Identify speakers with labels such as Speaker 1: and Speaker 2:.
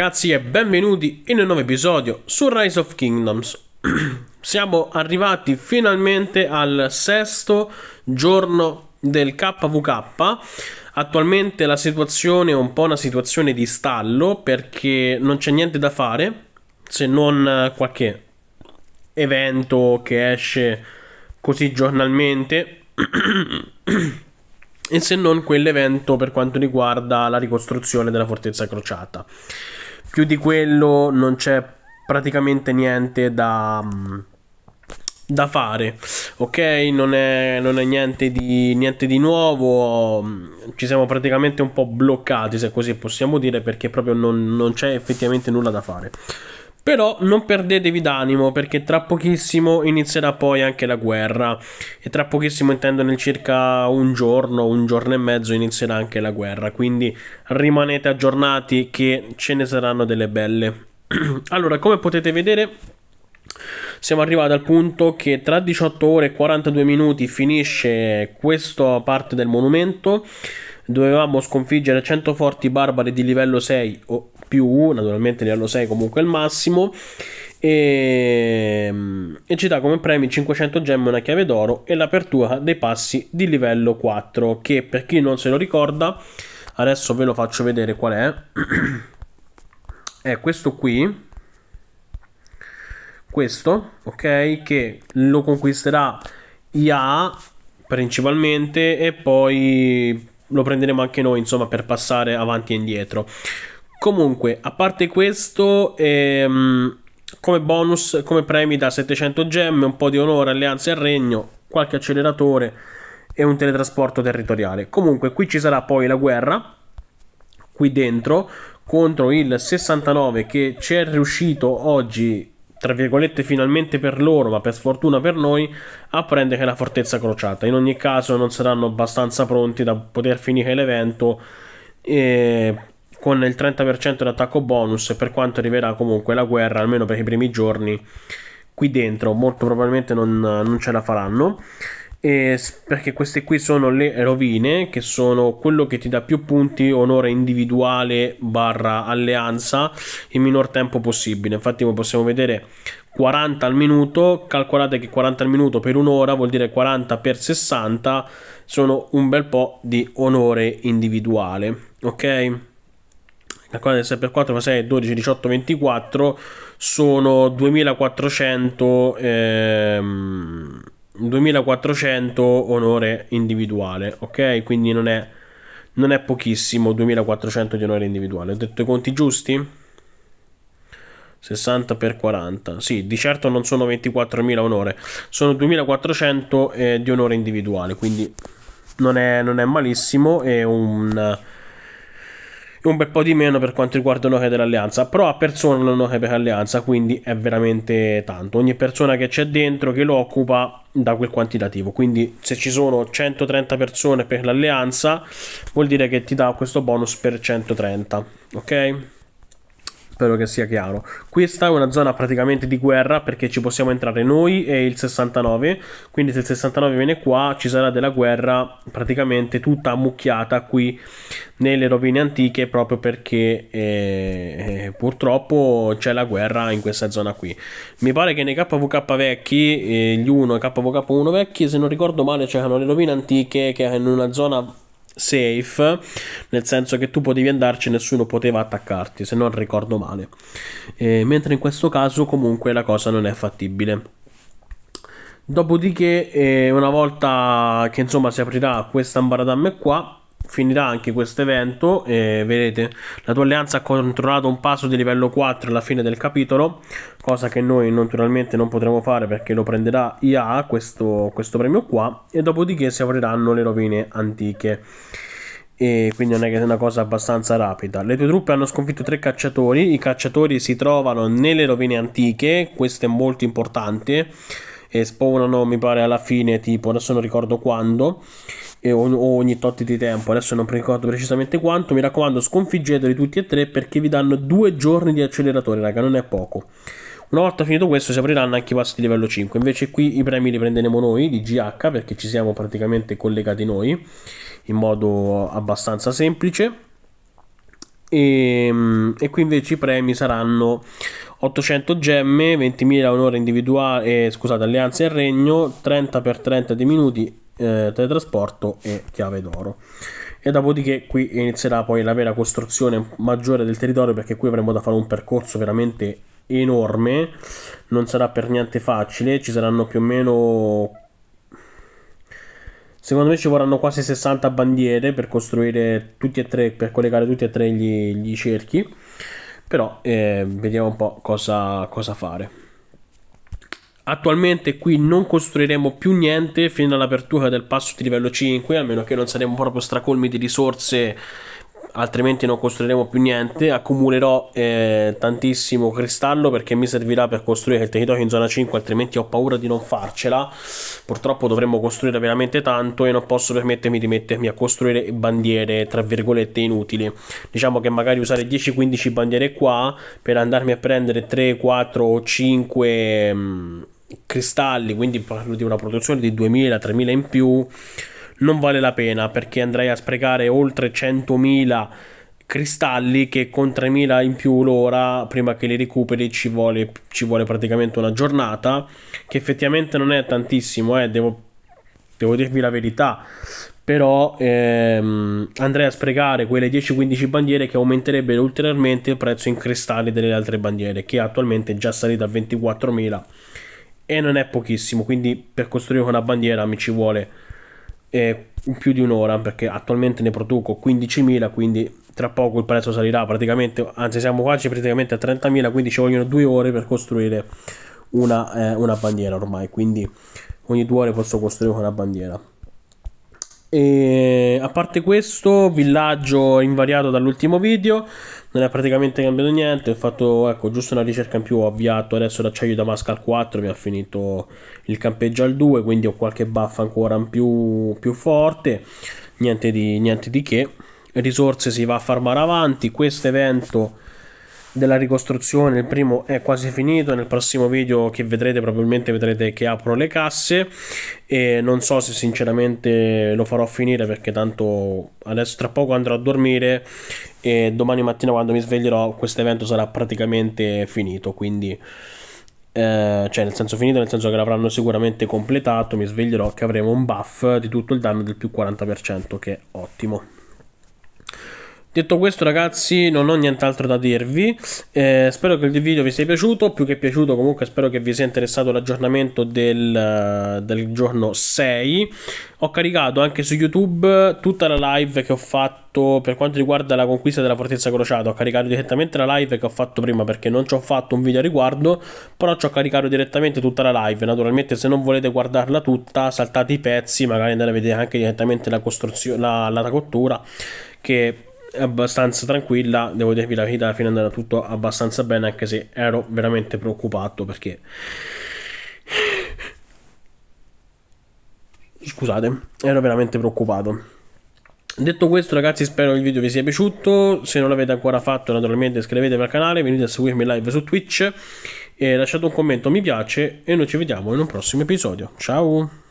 Speaker 1: Ragazzi e benvenuti in un nuovo episodio su Rise of Kingdoms. Siamo arrivati finalmente al sesto giorno del KVK. Attualmente la situazione è un po' una situazione di stallo perché non c'è niente da fare se non eh, qualche evento che esce così giornalmente. e se non quell'evento per quanto riguarda la ricostruzione della fortezza crociata più di quello non c'è praticamente niente da, mm, da fare, ok? Non è, non è niente, di, niente, di, nuovo, mm, ci siamo praticamente un po' bloccati, se così possiamo dire, perché proprio non, non c'è effettivamente nulla da fare. Però non perdetevi d'animo perché tra pochissimo inizierà poi anche la guerra e tra pochissimo intendo nel circa un giorno, un giorno e mezzo inizierà anche la guerra, quindi rimanete aggiornati che ce ne saranno delle belle. allora, come potete vedere siamo arrivati al punto che tra 18 ore e 42 minuti finisce questa parte del monumento dovevamo sconfiggere 100 forti barbari di livello 6 o più, naturalmente livello 6 comunque è il massimo. E, ehm, e, ci dà come premi 500 gemme, una chiave d'oro e l'apertura dei passi di livello 4 che per chi non se lo ricorda adesso ve lo faccio vedere qual è è questo qui questo ok che lo conquisterà IA principalmente e poi lo prenderemo anche noi insomma per passare avanti e indietro Comunque, a parte questo, ehm, come bonus, come premi da 700 gemme, un po' di onore, alleanze al regno, qualche acceleratore e un teletrasporto territoriale. Comunque, qui ci sarà poi la guerra, qui dentro, contro il 69 che ci è riuscito oggi, tra virgolette finalmente per loro, ma per sfortuna per noi, a prendere la fortezza crociata. In ogni caso non saranno abbastanza pronti da poter finire l'evento. E eh, con il 30% di attacco bonus per quanto arriverà comunque la guerra, almeno per i primi giorni, qui dentro molto probabilmente non, non ce la faranno. E perché queste qui sono le rovine che sono quello che ti dà più punti onore individuale barra alleanza in minor tempo possibile infatti come possiamo vedere 40 al minuto calcolate che 40 al minuto per un'ora vuol dire 40 per 60 sono un bel po' di onore individuale ok la quale del 6 per 4 fa 6, 12, 18, 24 sono 2400 ehm, 2400 onore individuale ok quindi non è non è pochissimo 2400 di onore individuale ho detto i conti giusti 60 per 40 sì di certo non sono 24.000 onore sono 2400 eh, di onore individuale quindi non è, non è malissimo è un e un bel po' di meno per quanto riguarda Noche dell'Alleanza, però a persona non Noche per l'Alleanza, quindi è veramente tanto. Ogni persona che c'è dentro, che lo occupa, da quel quantitativo. Quindi se ci sono 130 persone per l'alleanza, vuol dire che ti dà questo bonus per 130, ok? Spero che sia chiaro. Questa è una zona praticamente di guerra perché ci possiamo entrare noi e il 69, quindi se il 69 viene qua ci sarà della guerra praticamente tutta ammucchiata qui nelle rovine antiche proprio perché eh, eh purtroppo c'è la guerra in questa zona qui. Mi pare che nei KVK vecchi, eh, gli 1 e KVK1 vecchi, se non ricordo male c'erano le rovine antiche che in una zona safe, nel senso che tu potevi andarci e nessuno poteva attaccarti, se non ricordo male. E, mentre in questo caso comunque la cosa non è fattibile. Dopodiché, eh, una volta che insomma si aprirà questa ambaradan qua, finirà anche questo evento e vedete la tua alleanza ha controllato un passo di livello 4 alla fine del capitolo cosa che noi naturalmente non potremo fare perché lo prenderà IA questo, questo premio qua e dopodiché si apriranno le rovine antiche e quindi non è che è una cosa abbastanza rapida. Le tue truppe hanno sconfitto tre cacciatori, i cacciatori si trovano nelle rovine antiche, questo è molto importante, e spawnano mi pare alla fine tipo, adesso non ricordo quando, e ogni tot di tempo, adesso non ricordo precisamente quanto, mi raccomando sconfiggeteli tutti e tre perché vi danno due giorni di acceleratore, raga, non è poco. Una volta finito questo si apriranno anche i passi di livello 5, invece qui i premi li prenderemo noi di GH perché ci siamo praticamente collegati noi in modo abbastanza semplice. E, ehm, e, qui invece i premi saranno 800 gemme, 20.000 un'ora individuale, eh, scusate, alleanze e regno, 30 x 30 di minuti eh, teletrasporto e chiave d'oro. E dopodiché qui inizierà poi la vera costruzione maggiore del territorio perché qui avremo da fare un percorso veramente enorme, non sarà per niente facile, ci saranno più o meno... Secondo me ci vorranno quasi 60 bandiere per costruire tutti e tre, per collegare tutti e tre gli, gli cerchi, però eh, vediamo un po' cosa, cosa fare. Attualmente qui non costruiremo più niente fino all'apertura del passo di livello 5, a meno che non saremo proprio stracolmi di risorse, altrimenti non costruiremo più niente. Accumulerò eh, tantissimo cristallo perché mi servirà per costruire il territorio in zona 5, altrimenti ho paura di non farcela. Purtroppo dovremmo costruire veramente tanto e non posso permettermi di mettermi a costruire bandiere, tra virgolette, inutili. Diciamo che magari usare 10-15 bandiere qua per andarmi a prendere 3, 4 o 5... Mh, mm, cristalli, quindi parlo di una produzione di 2000-3000 in più, non vale la pena perché andrei a sprecare oltre 100.000 cristalli che con 3.000 in più l'ora prima che li recuperi ci vuole, ci vuole praticamente una giornata che effettivamente non è tantissimo eh, devo, devo dirvi la verità però ehm, andrei a sprecare quelle 10-15 bandiere che aumenterebbero ulteriormente il prezzo in cristalli delle altre bandiere che attualmente è già salita a 24.000 e non è pochissimo, quindi per costruire una bandiera mi ci vuole eh, più di un'ora perché attualmente ne produco 15.000, quindi tra poco il prezzo salirà praticamente, anzi siamo quasi praticamente a 30.000, quindi ci vogliono due ore per costruire una, eh, una bandiera ormai, quindi ogni due ore posso costruire una bandiera. E a parte questo, villaggio invariato dall'ultimo video, non è praticamente cambiato niente. Ho fatto ecco, giusto una ricerca in più. Ho avviato adesso l'acciaio da masca al 4. Mi ha finito il campeggio al 2, quindi ho qualche buff ancora in più, più forte. Niente di, niente di che. Risorse si va a farmare avanti. Questo evento della ricostruzione, il primo è quasi finito, nel prossimo video che vedrete probabilmente vedrete che apro le casse e non so se sinceramente lo farò finire perché tanto adesso tra poco andrò a dormire e domani mattina quando mi sveglierò questo evento sarà praticamente finito, quindi eh, cioè nel senso finito, nel senso che l'avranno sicuramente completato, mi sveglierò che avremo un buff di tutto il danno del più 40% che è ottimo. Detto questo ragazzi non ho nient'altro da dirvi, eh, spero che il video vi sia piaciuto, più che piaciuto comunque spero che vi sia interessato l'aggiornamento del, eh, del giorno 6. Ho caricato anche su YouTube tutta la live che ho fatto per quanto riguarda la conquista della fortezza crociata, ho caricato direttamente la live che ho fatto prima perché non ci ho fatto un video a riguardo, però ci ho caricato direttamente tutta la live, naturalmente se non volete guardarla tutta saltate i pezzi, magari andate a vedere anche direttamente la, costruzione, la, la cottura che abbastanza tranquilla, devo dirvi la verità, alla fine andava tutto abbastanza bene, anche se ero veramente preoccupato perché... Scusate, ero veramente preoccupato. Detto questo ragazzi spero il video vi sia piaciuto, se non l'avete ancora fatto naturalmente iscrivetevi al canale, venite a seguirmi live su Twitch, lasciate un commento mi piace e noi ci vediamo in un prossimo episodio. Ciao!